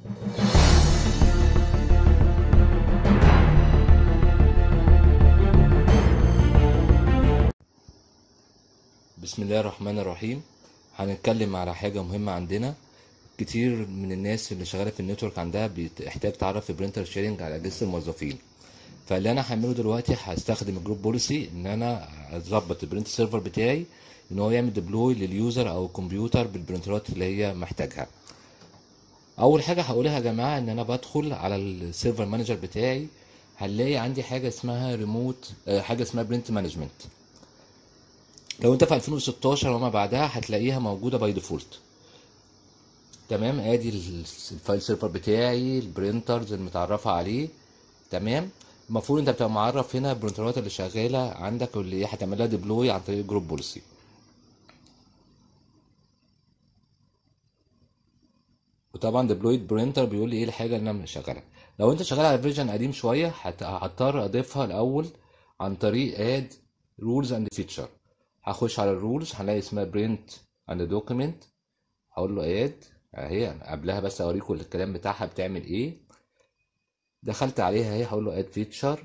بسم الله الرحمن الرحيم هنتكلم على حاجة مهمة عندنا كتير من الناس اللي شغالة في النتورك عندها بتحتاج تعرف في برينتر شيرنج على أجهزة الموظفين فاللي انا هعمله دلوقتي هستخدم الجروب بوليسي ان انا اظبط البرنت سيرفر بتاعي ان هو يعمل ديبلوي لليوزر او الكمبيوتر بالبرنترات اللي هي محتاجها اول حاجه هقولها يا جماعه ان انا بدخل على السيرفر مانجر بتاعي هنلاقي عندي حاجه اسمها ريموت آه، حاجه اسمها برنت مانجمنت لو انت في 2016 وما بعدها هتلاقيها موجوده باي ديفولت تمام ادي الفايل سيرفر بتاعي البرنترز المتعرفه عليه تمام المفروض انت بتبقى معرف هنا البرنترات اللي شغاله عندك واللي هتعملها ديبلوي عن طريق جروب بوليسي وطبعا ديبلويد برينتر بيقول لي ايه الحاجه اللي انا شغاله لو انت شغال على فيرجن قديم شويه هضطر اضيفها الاول عن طريق اد رولز اند فيتشر هخش على الرولز هلاقي اسمها برنت اند دوكيمنت هقول له اد اهي قبلها بس اوريكم الكلام بتاعها بتعمل ايه دخلت عليها اهي هقول له اد فيتشر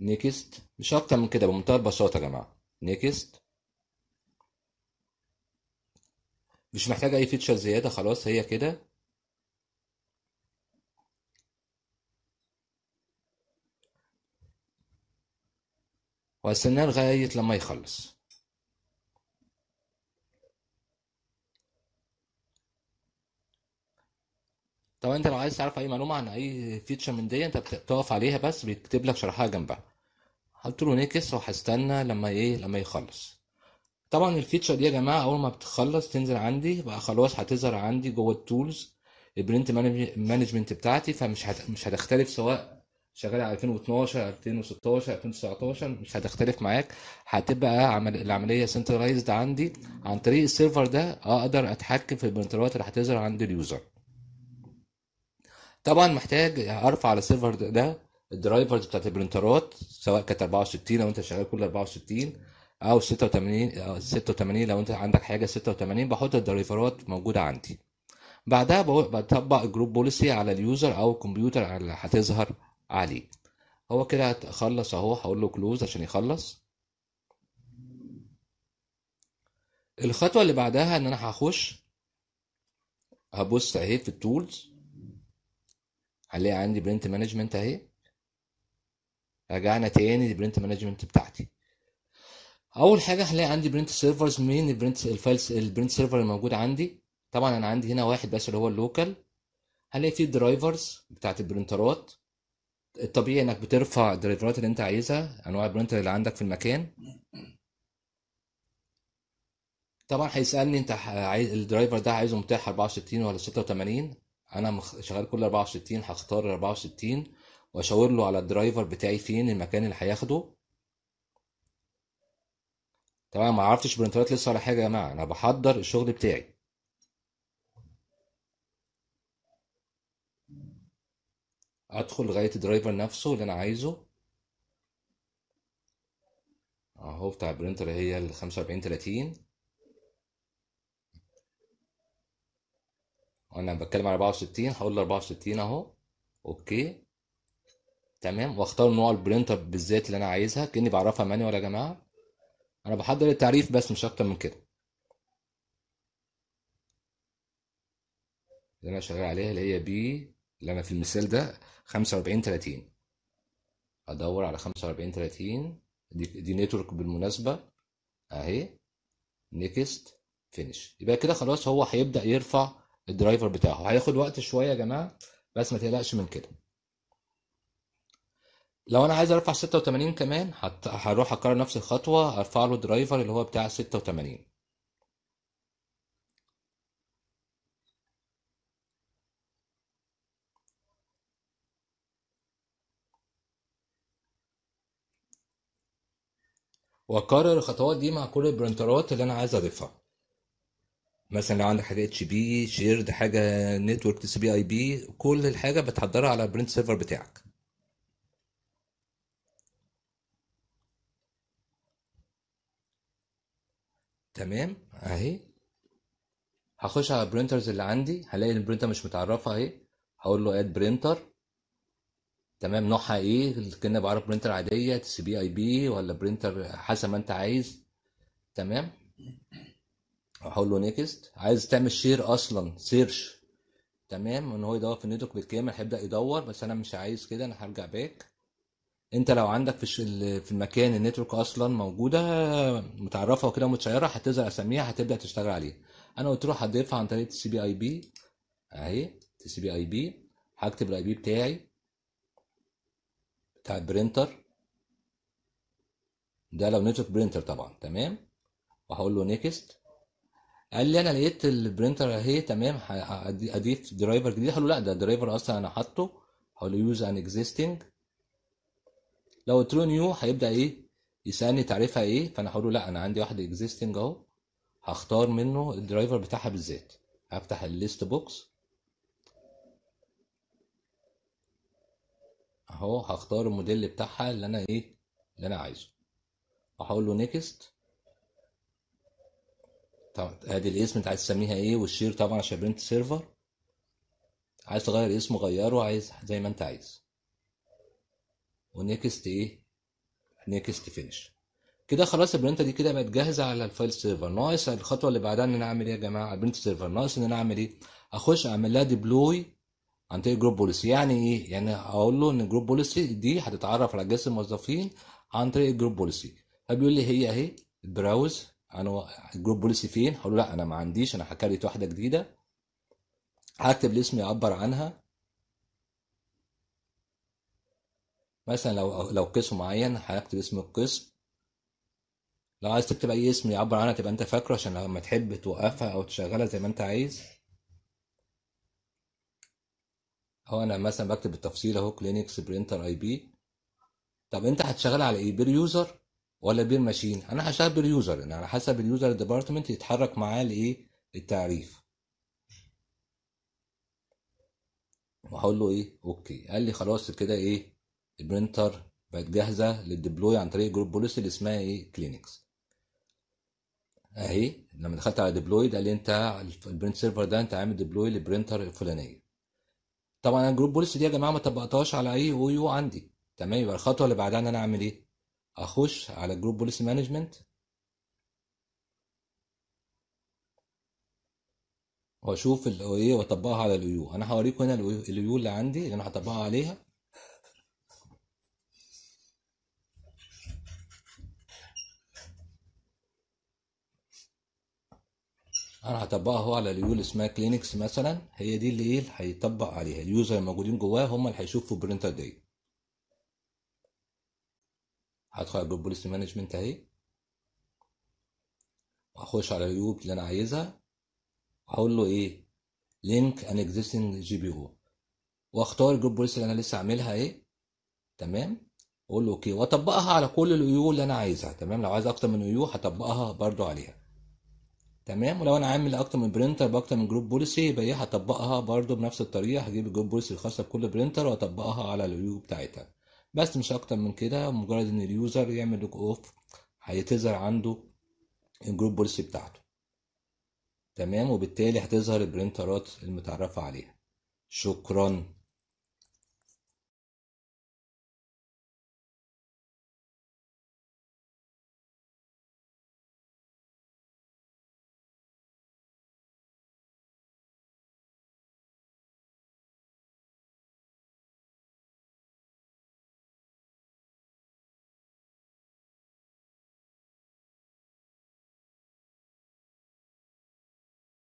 نيكست مش اكتر من كده بمنتهى البساطه يا جماعه نيكست مش محتاجة أي فيتشر زيادة خلاص هي كده وهستناه لغاية لما يخلص طبعا انت لو عايز تعرف اي معلومه عن اي فيتشر من دي انت بتقف عليها بس بيكتب لك شرحها جنبها قلت له نكس وهستنى لما ايه لما يخلص طبعا الفيتشر دي يا جماعه اول ما بتخلص تنزل عندي بقى خلاص هتظهر عندي جوه التولز البرنت مانجمنت بتاعتي فمش هت... مش هتختلف سواء شغال على 2012 2016 2019 مش هتختلف معاك هتبقى عمل... العمليه سنترايزد عندي عن طريق السيرفر ده اقدر اتحكم في البرنترات اللي هتظهر عند اليوزر طبعا محتاج ارفع على السيرفر ده الدرايفرز بتاعت البرنترات سواء كانت 64 او انت شغال كل 64 او 86 أو 86 لو انت عندك حاجه 86 بحط الدريفرات موجوده عندي بعدها بطبق الجروب بوليسي على اليوزر او الكمبيوتر اللي هتظهر عليه هو كده هتخلص اهو هقول له كلوز عشان يخلص الخطوه اللي بعدها ان انا هخش هبص اهي في التولز هلاقي عندي برنت مانجمنت اهي رجعنا تاني للبرنت مانجمنت بتاعتي اول حاجه هلاقي عندي برنت سيرفرز مين البرنت الفايلز البرنت سيرفر الموجود عندي طبعا انا عندي هنا واحد بس اللي هو اللوكال هلاقي فيه الدرايفرز بتاعت البرنترات الطبيعي انك بترفع الدرايفرات اللي انت عايزها انواع البرنتر اللي عندك في المكان طبعا هيسالني انت عايز الدرايفر ده عايزه متاح 64 ولا 86 انا شغال كل 64 هختار 64 واشاور له على الدرايفر بتاعي فين المكان اللي هياخده تمام ما عرفتش برنترات لسه ولا حاجه يا جماعه انا بحضر الشغل بتاعي ادخل لغايه الدرايفر نفسه اللي انا عايزه اهو بتاع البرنتر هي ال 45 30 وانا بتكلم على 64 هقول له 64 اهو اوكي تمام واختار نوع البرنتر بالذات اللي انا عايزها كاني بعرفها مانيوال يا جماعه انا بحضر التعريف بس مش اكتر من كده اللي انا شغال عليها اللي هي بي اللي انا في المثال ده 45 30 ادور على 45 30 دي, دي نتورك بالمناسبه اهي نيكست فينش يبقى كده خلاص هو هيبدا يرفع الدرايفر بتاعه هياخد وقت شويه يا جماعه بس ما تقلقش من كده لو انا عايز ارفع 86 كمان هروح اكرر نفس الخطوه ارفع له درايفر اللي هو بتاع 86 واكرر الخطوات دي مع كل البرنترات اللي انا عايز اضيفها مثلا لو عندك حاجه اتش بي شيرد حاجه نتورك تي سي بي اي بي كل الحاجه بتحضرها على البرنت سيرفر بتاعك تمام اهي هخش على البرنترز اللي عندي هلاقي البرنتر مش متعرفه اهي هقول له اد برنتر تمام نوعها ايه كنا بعرف برنتر عاديه سي بي اي بي ولا برنتر حسب ما انت عايز تمام هقول له نيكست عايز تعمل شير اصلا سيرش تمام ان هو يدور في النتورك بالكامل هيبدا يدور بس انا مش عايز كده انا هرجع باك انت لو عندك في في المكان النتورك اصلا موجوده متعرفه وكده متشيره هتظهر اساميها هتبدا تشتغل عليها انا قلت له هضيفها عن طريق السي بي اي بي اهي السي بي اي بي هكتب الاي بي بتاعي بتاع البرينتر ده لو نتورك برينتر طبعا تمام وهقول له نيكست قال لي انا لقيت البرينتر اهي تمام اضيف درايفر جديد هقول له لا ده درايفر اصلا انا حاطه هقول له يوز ان اكزيستنج لو قلت له نيو هيبدا ايه يسالني تعريفها ايه فانا هقول له لا انا عندي واحده اكزيستنج اهو هختار منه الدرايفر بتاعها بالذات هفتح الليست بوكس اهو هختار الموديل بتاعها اللي انا ايه اللي انا عايزه هقول له نيكست طبعا ادي الاسم انت عايز تسميها ايه والشير طبعا عشان برنت سيرفر عايز تغير اسمه غيره عايز زي ما انت عايز ونكست ايه نكست فينش كده خلاص البرنت دي كده بقت جاهزه على الفايل سيرفر ناقص الخطوه اللي بعدها ان انا اعمل ايه يا جماعه البرنت سيرفر ناقص ان انا اعمل ايه اخش اعمل لها ديبلوي عن طريق جروب بوليسي يعني ايه يعني اقول له ان جروب بوليسي دي هتتعرف على جهاز الموظفين عن طريق الجروب بوليسي فبيقول لي هي اهي براوز انا الجروب بوليسي فين هقول له لا انا ما عنديش انا هكريت واحده جديده هكتب الاسم يعبر عنها مثلا لو لو قسم معين هكتب اسم القسم لو عايز تكتب اي اسم يعبر عنها تبقى انت فاكره عشان لما تحب توقفها او تشغلها زي ما انت عايز هو انا مثلا بكتب بالتفصيل اهو كلينكس برينتر اي بي طب انت هتشغل على ايه بير يوزر ولا بير ماشين انا هشتغل بير يوزر يعني على حسب اليوزر ديبارتمنت يتحرك معاه لايه التعريف وهقول له ايه اوكي قال لي خلاص كده ايه البرينتر بقت جاهزه للديبلوي عن طريق جروب بوليسي اللي اسمها ايه كلينكس اهي لما دخلت على ديبلوي قال لي انت البرنت سيرفر ده انت عامل ديبلوي للبرينتر الفلانيه طبعا انا الجروب بوليسي دي يا جماعه ما طبقتهاش على اي او يو عندي تمام يبقى الخطوه اللي بعدها ان انا اعمل ايه اخش على جروب بوليسي مانجمنت واشوف الاو اي واطبقها على اليو انا هوريكم هنا اليو اللي عندي اللي انا هطبقها عليها انا هطبقها اهو على اليو اللي اسمها كلينكس مثلا هي دي اللي ايه هيطبق عليها اليوزر الموجودين جواها هم اللي هيشوفوا البرنتر دي هدخل على بوليسي مانجمنت اهي واخش على اليوب اللي انا عايزها واقول له ايه لينك ان اكزيستنج جي بي او واختار الجروب بوليسي اللي انا لسه عاملها ايه تمام اقول له اوكي واطبقها على كل اليو اللي انا عايزها تمام لو عايز اكتر من يو هطبقها برده عليها تمام ولو انا عامل اكتر من برينتر باكتر من جروب بوليسي يبقى ايه هطبقها برده بنفس الطريقه هجيب الجروب بوليسي الخاصه بكل برينتر واطبقها على اليو بتاعتها بس مش اكتر من كده مجرد ان اليوزر يعمل لوك اوف هيتظهر عنده الجروب بوليسي بتاعته تمام وبالتالي هتظهر البرينترات المتعرفه عليها شكرا